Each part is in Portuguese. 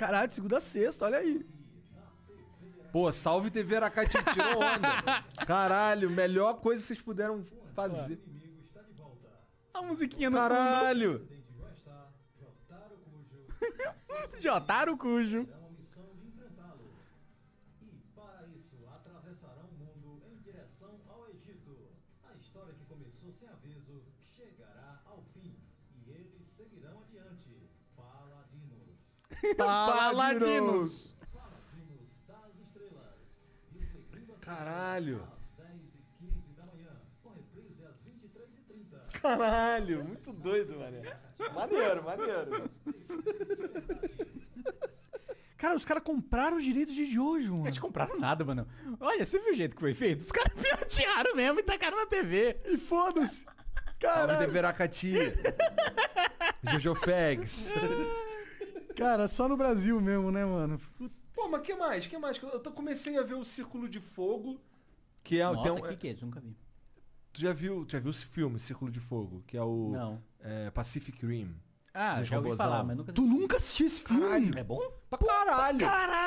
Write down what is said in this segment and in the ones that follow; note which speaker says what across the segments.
Speaker 1: Caralho, de segunda a sexta, olha aí. Pô, salve TV Aracati, tirou onda. Caralho, melhor coisa que vocês puderam fazer. A musiquinha no Caralho. Jotaro Cujo. chegará ao fim e eles seguirão adiante, paladinos. Paladinos. Caralho. Caralho, muito doido, mané. Maneiro, maneiro.
Speaker 2: Cara, os caras compraram os direitos de Jojo, mano. Eles compraram
Speaker 3: nada, mano.
Speaker 1: Olha, você viu o jeito que foi feito? Os caras piratearam mesmo e tacaram na TV. E foda-se. Caralho. Alma de Veracati. Jojo Fags.
Speaker 2: Cara, só no Brasil mesmo, né, mano?
Speaker 1: Pô, mas que mais? Que mais? Eu tô, comecei a ver o Círculo de Fogo,
Speaker 3: que é Nossa, o que, é...
Speaker 1: que é Nunca vi. Tu já viu, tu já viu esse filme, Círculo de Fogo, que é o Não. É, Pacific Rim? Ah, já ouvi falar, mas nunca assisti.
Speaker 3: Tu nunca assistiu esse filme? Caralho. É bom? Pra caralho. Caralho.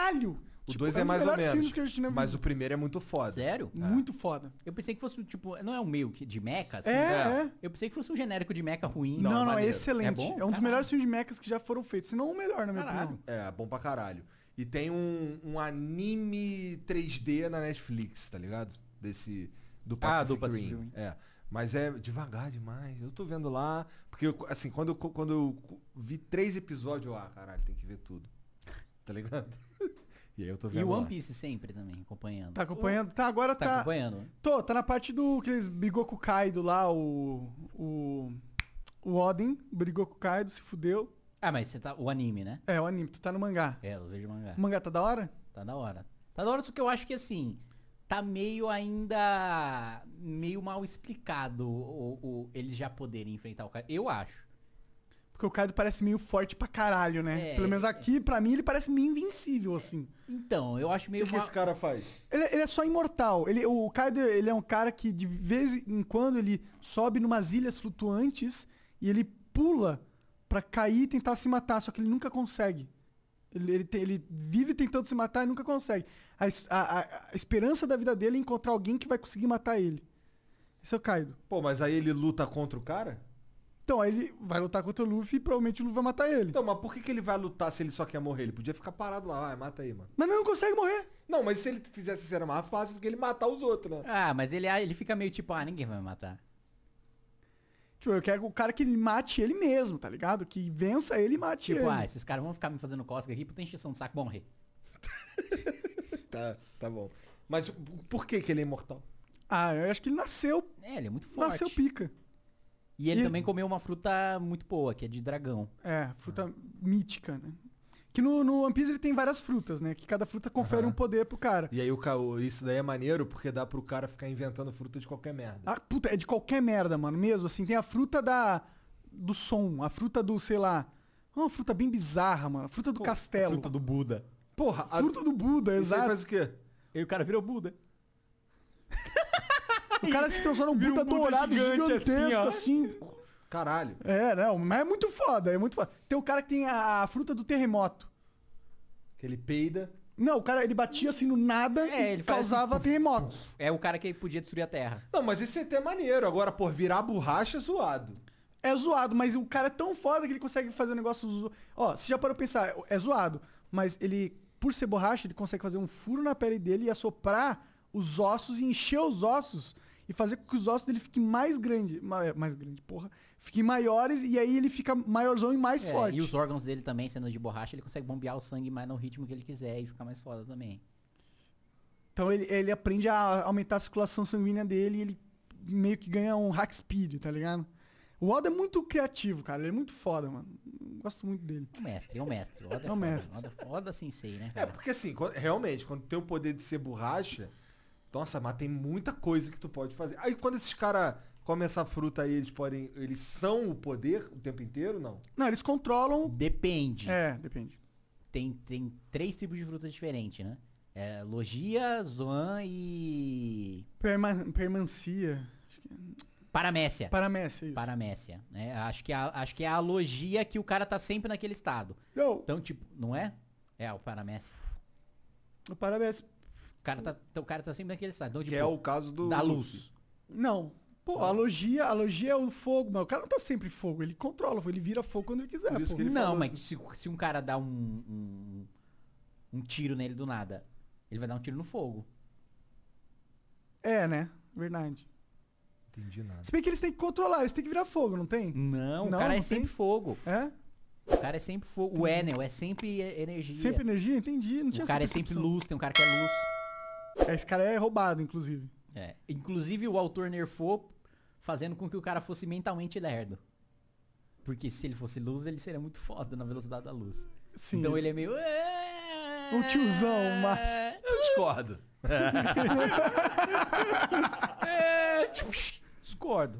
Speaker 3: O 2 tipo, é, é mais ou menos. mas o primeiro é muito foda. Sério? É. Muito foda. Eu pensei que fosse, tipo, não é um meio de mecha, assim? É, é. Eu pensei que fosse um genérico de mecha ruim. Não, não, não é excelente. É, bom? é um dos melhores
Speaker 1: filmes de mechas que já foram feitos. Se não o melhor, na minha caralho. opinião. É, bom pra caralho. E tem um, um anime 3D na Netflix, tá ligado? Desse. Do Pacific, ah, do Pacific Rim. Rim. É. Mas é devagar demais. Eu tô vendo lá. Porque, assim, quando eu, quando eu vi três episódios, eu, ah, caralho, tem que ver tudo. Tá ligado?
Speaker 3: E aí eu tô vendo. E o One Piece sempre também, acompanhando. Tá acompanhando? Tá, agora tá. Tá acompanhando?
Speaker 2: Tô, tá na parte do que eles brigou com o Kaido lá, o.
Speaker 3: O. O Odin brigou com o Kaido, se fudeu. Ah, mas você tá. O anime, né? É, o anime, tu tá no mangá. É, eu vejo o mangá. O mangá tá da hora? Tá da hora. Tá da hora, só que eu acho que assim. Tá meio ainda. meio mal explicado o, o, eles já poderem enfrentar o Kaido. Eu acho.
Speaker 2: Porque o Kaido parece meio forte pra caralho, né?
Speaker 3: É, Pelo menos é. aqui,
Speaker 2: é. pra mim, ele parece meio invencível, assim.
Speaker 3: Então, eu acho meio... O que, uma... esse cara faz? Ele,
Speaker 2: ele, é só imortal. Ele, o Kaido, ele é um cara que de vez em quando ele sobe numas ilhas flutuantes e ele pula pra cair e tentar se matar, só que ele nunca consegue. Ele, ele, ele vive tentando se matar e nunca consegue. A, a, a, a esperança da vida dele é encontrar alguém que vai conseguir matar ele. Esse é o Kaido. Pô, mas aí ele luta
Speaker 1: contra o cara? Então aí ele vai lutar contra o Luffy e provavelmente o Luffy vai matar ele. Então, mas por que, que ele vai lutar se ele só quer morrer? Ele podia ficar parado lá, vai, mata aí, mano. Mas não consegue morrer. Não, mas se ele fizesse isso era mais fácil do que ele matar os outros, né? Ah, mas ele, ah, ele fica meio tipo, ah,
Speaker 3: ninguém vai me matar.
Speaker 2: Tipo, eu quero o cara que mate ele mesmo, tá ligado? Que vença ele e mate tipo, ele. Tipo, ah, esses
Speaker 3: caras vão ficar me fazendo cócega aqui, puta encheção de saco, bom morrer.
Speaker 1: tá, tá bom. Mas por que que ele é imortal? Ah, eu acho que ele nasceu. É, ele é muito forte. Nasceu pica.
Speaker 3: E ele e... também comeu uma fruta muito boa, que é de dragão. É, fruta ah.
Speaker 2: mítica, né? Que no, no One Piece ele tem várias frutas, né? Que cada fruta confere uhum. um poder pro cara. E aí o caô,
Speaker 1: isso daí é maneiro porque dá pro cara ficar inventando fruta de qualquer merda.
Speaker 2: Ah, puta, é de qualquer merda, mano, mesmo. Assim, tem a fruta da do som, a fruta do, sei lá. É uma fruta bem bizarra, mano. A fruta do Pô, castelo. A fruta do Buda. Porra, a fruta do Buda, exato. E faz o
Speaker 1: quê? E o cara virou
Speaker 2: Buda. O cara se transforma num Buda um dourado gigante, gigantesco, assim. assim. Caralho. É, não, né? mas é muito foda, é muito foda. Tem o cara que tem a, a fruta do terremoto. Que ele peida. Não, o cara ele batia assim no nada é, e causava
Speaker 3: assim, terremotos. É o cara que podia destruir a terra.
Speaker 2: Não, mas isso é até maneiro. Agora, por virar borracha é zoado. É zoado, mas o cara é tão foda que ele consegue fazer um negócio. Ó, você já parou pensar, é zoado, mas ele, por ser borracha, ele consegue fazer um furo na pele dele e assoprar os ossos e encher os ossos e fazer com que os ossos dele fiquem mais grande, é, mais, grande, porra, fiquem maiores e aí ele fica maiorzão e mais é, forte.
Speaker 3: E os órgãos dele também, sendo de borracha, ele consegue bombear o sangue mais no ritmo que ele quiser e ficar mais foda também. Então ele,
Speaker 2: ele aprende a aumentar a circulação sanguínea dele e ele meio que ganha um hack speed, tá ligado? O Oda é muito criativo, cara. Ele é muito foda, mano. Gosto muito dele. O é mestre, é o mestre. O Oda é, é o foda, mestre.
Speaker 1: Oda, é Oda sensei, né? Cara? É, porque assim, realmente, quando tem o poder de ser borracha, então, nossa, mas tem muita coisa que tu pode fazer. Aí quando esses caras comem essa fruta aí, eles podem. Eles são o poder o tempo inteiro, não?
Speaker 3: Não, eles controlam. Depende. É, depende. Tem, tem três tipos de frutas diferentes, né? É, logia, Zoan e. Perma, permancia. Acho que... É. Paramécia. Paramécia, isso. Paramécia. É, acho, que é a, acho que é a logia que o cara tá sempre naquele estado. Não. Então, tipo, não é? É, o paramécia. O paramécia cara tá, o cara tá sempre naquele estado. Então, tipo, que é tipo, o caso do. Da luz. Não. Pô, a logia, a logia é
Speaker 2: o fogo, mas o cara não tá sempre fogo, ele controla, ele vira fogo quando ele quiser. Por ele não, falou. mas
Speaker 3: se, se, um cara dá um, um, um tiro nele do nada, ele vai dar um tiro no fogo. É, né? Verdade. Entendi nada. Se bem que eles têm que controlar, eles têm que virar fogo, não tem? Não, não o cara é não é sempre tem? fogo. É? O cara é sempre fogo. O Enel é sempre energia. Sempre energia? Entendi. Não tinha o cara é sempre luz, tem um cara que é luz. Esse cara é roubado, inclusive. É. Inclusive o autor nerfou fazendo com que o cara fosse mentalmente lerdo. Porque se ele fosse luz, ele seria muito foda na velocidade da luz. Sim. Então ele é meio.
Speaker 2: É". Um tiozão, mas.
Speaker 3: Eu discordo.
Speaker 2: É, tipo, discordo.